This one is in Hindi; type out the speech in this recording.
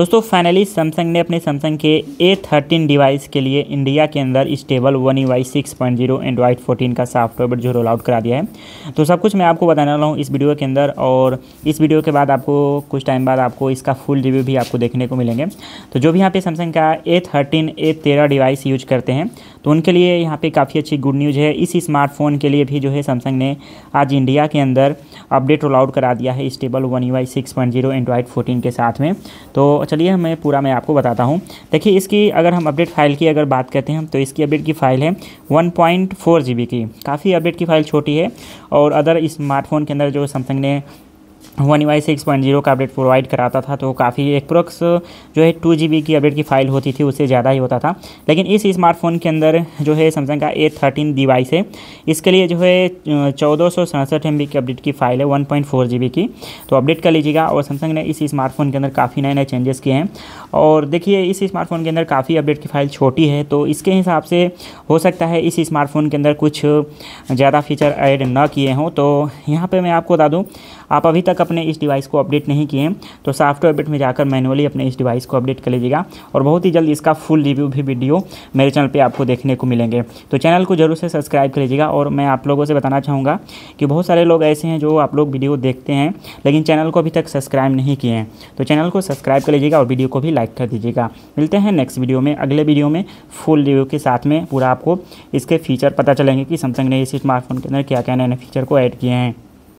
दोस्तों फाइनली सैमसंग ने अपने सैमसंग के ए थर्टीन डिवाइस के लिए इंडिया के अंदर stable One U I six point zero Android fourteen का सॉफ्टवेयर जो रोल आउट करा दिया है तो सब कुछ मैं आपको बताने वाला हूँ इस वीडियो के अंदर और इस वीडियो के बाद आपको कुछ टाइम बाद आपको इसका फुल रिव्यू भी आपको देखने को मिलेंगे तो जो भी यहाँ पे सैमसंग का ए थर्टीन ए तेरह डिवाइस यूज करते हैं तो उनके लिए यहाँ पे काफ़ी अच्छी गुड न्यूज़ है इस स्मार्टफोन के लिए भी जो है सैमसंग ने आज इंडिया के अंदर अपडेट रोल आउट करा दिया है stable One U I six point zero Android fourteen के साथ में तो चलिए मैं पूरा मैं आपको बताता हूँ देखिए इसकी अगर हम अपडेट फाइल की अगर बात करते हैं तो इसकी अपडेट की फ़ाइल है one point four G B की काफ़ी अपडेट की फ़ाइल छोटी है और अदर स्मार्टफोन के अंदर जो सैमसंग ने One UI six point zero का अपडेट प्रोवाइड कराता था तो काफ़ी एक प्रोक्स जो है टू जी की अपडेट की फाइल होती थी उससे ज़्यादा ही होता था लेकिन इस स्मार्टफोन के अंदर जो है सैमसंग का ए थर्टीन डिवाइस है इसके लिए जो है चौदह सौ सड़सठ एम की अपडेट की फाइल है वन पॉइंट फोर जी की तो अपडेट कर लीजिएगा और सैमसंग ने इस स्मार्टफोन के अंदर काफ़ी नए नए चेंजेस किए हैं और देखिए इस स्मार्टफोन के अंदर काफ़ी अपडेट की फाइल छोटी है तो इसके हिसाब से हो सकता है इस स्मार्टफोन के अंदर कुछ ज़्यादा फीचर एड ना किए हों तो यहाँ पर मैं आपको बता दूँ आप अभी तक तक अपने इस डिवाइस को अपडेट नहीं किए हैं तो सॉफ्टवेयर अपडेट में जाकर मैनुअली अपने इस डिवाइस को अपडेट कर लीजिएगा और बहुत ही जल्द इसका फुल रिव्यू भी वीडियो मेरे चैनल पर आपको देखने को मिलेंगे तो चैनल को जरूर से सब्सक्राइब कर लीजिएगा और मैं आप लोगों से बताना चाहूँगा कि बहुत सारे लोग ऐसे हैं जो आप लोग वीडियो देखते हैं लेकिन चैनल को अभी तक सब्सक्राइब नहीं किए हैं तो चैनल को सब्सक्राइब कर लीजिएगा और वीडियो को भी लाइक कर दीजिएगा मिलते हैं नेक्स्ट वीडियो में अगले वीडियो में फुल रिव्यू के साथ में पूरा आपको इसके फीचर पता चलेंगे कि सैमसंग ने इस स्मार्टफोन के अंदर क्या क्या नए नए फीचर को ऐड किए हैं